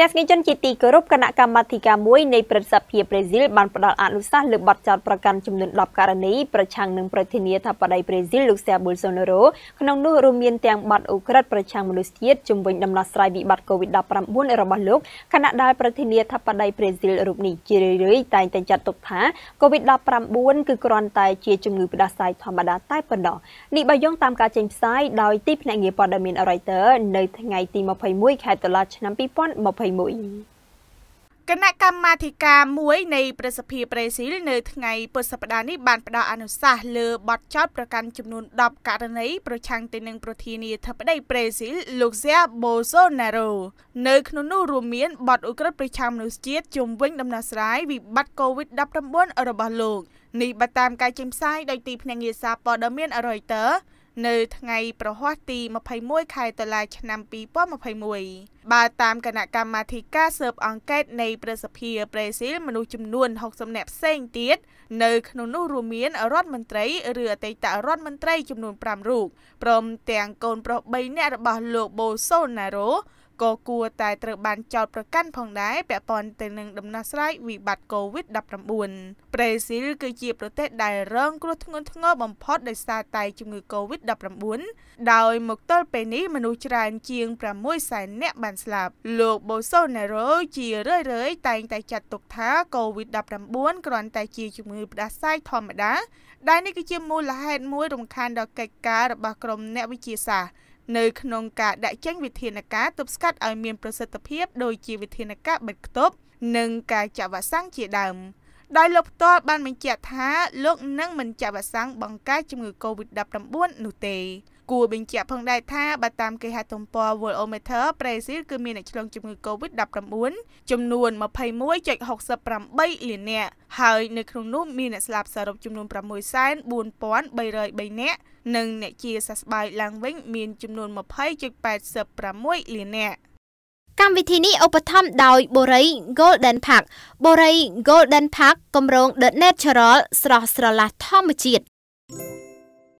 ទស្សនិកជនជាទីគោរពគណៈកម្មាធិការមួយនៃព្រឹទ្ធសភាប្រេស៊ីលបានផ្ដល់អនុសាសន៍លើបទចោទប្រកាន់ចំនួន10ករណីប្រឆាំងនឹងប្រធានាធិបតីប្រេស៊ីលលូសេប៊ុលសូណារ៉ូក្នុងនោះរួមមានទាំងបទអូក្រិដ្ឋប្រឆាំងមនុស្សជាតិជំវិញដំណោះស្រាយវិបត្តិ COVID-19 របស់លោកខណៈដែលប្រធានាធិបតីប្រេស៊ីលរូបនេះជារឿយៗតែងតែចាត់ទុកថា COVID-19 គឺគ្រាន់តែជាជំងឺផ្ដាសាយធម្មតាតែប៉ុណ្ណោះនេះបើយោងតាមការចេញផ្សាយដោយទីភ្នាក់ងារព័ត៌មាន Reuters នៅថ្ងៃទី21ខែតុលាឆ្នាំ2020 2021គណៈកម្មាធិការមួយនៃប្រសិទ្ធិប្រេស៊ីលនៅថ្ងៃពុធសប្តាហ៍នេះបានផ្ដល់អនុសាសន៍លើបទចោទប្រកាន់ចំនួន10ករណីប្រឆាំងទៅនឹងប្រធានាធិបតីប្រេស៊ីលលោក Jair Bolsonaro នៅក្នុងនោះរួមមានបទឧក្រិដ្ឋប្រឆាំងមនុស្សជាតិជំវិញដំណោះស្រាយវិបត្តិ COVID-19 របស់លោកនេះបើតាមការចេញផ្សាយដោយទីភ្នាក់ងារសារព័ត៌មាន Reuters នៅថ្ងៃប្រហ័សទី21ខែតុលាឆ្នាំ2021បើតាមគណៈកម្មាធិការស៊ើបអង្កេតនៃប្រសិទ្ធភាពប្រេស៊ីលមនុស្សចំនួន60នាក់ផ្សេងទៀតនៅក្នុងនោះរួមមានរដ្ឋមន្ត្រីឬអតីតរដ្ឋមន្ត្រីចំនួន5រូបព្រមទាំងកូនប្រុស3នាក់របស់លោកបូសូណារ៉ូក៏គួរតែត្រូវបានចោទប្រកាន់ផងដែរពាក់ព័ន្ធទៅនឹងដំណោះស្រាយវិបត្តិ COVID-19 ប្រេស៊ីល គឺជាប្រទេសដែលរងគ្រោះធ្ងន់ធ្ងរបំផុតដោយសារតែជំងឺ COVID-19 ដោយមកទល់ពេលនេះមនុស្សច្រើនជាង6សែននាក់បានស្លាប់លោកបូសូណារ៉ូជារឿយៗតែងតែចាត់ទុកថា COVID-19 គ្រាន់តែជាជំងឺផ្ដាសាយធម្មតាដែលនេះគឺជាមូលហេតុមួយរំខានដល់កិច្ចការរបស់ក្រមអ្នកវិទ្យាសាស្ត្រនៅក្នុងការដាក់ចេញវិធានការទប់ស្កាត់ឲ្យមានប្រសិទ្ធភាពដោយជាវិធានការបិទគប់និងការចាក់វ៉ាក់សាំងជាដើមដោយលោកផ្ទាល់បានបញ្ជាក់ថាលោកនឹងមិនចាក់វ៉ាក់សាំងបង្ការជំងឺ Covid-19 នោះទេគួរបញ្ជាក់ផងដែរថាបើតាមគេហទំព័រ Worldometer ប្រេស៊ីលគឺមានអ្នកឆ្លងជំងឺ Covid-19 ចំនួន21.68លាននាក់ហើយនៅក្នុងនោះមានអ្នកស្លាប់សរុបចំនួន64303នាក់និងអ្នកជាសះស្បើយឡើងវិញមានចំនួន20.86លាននាក់កម្មវិធីនេះឧបត្ថម្ភដោយ Borei Golden Park Borei Golden Park គម្រោង The Natural ស្រស់ស្រឡះធម្មជាតិ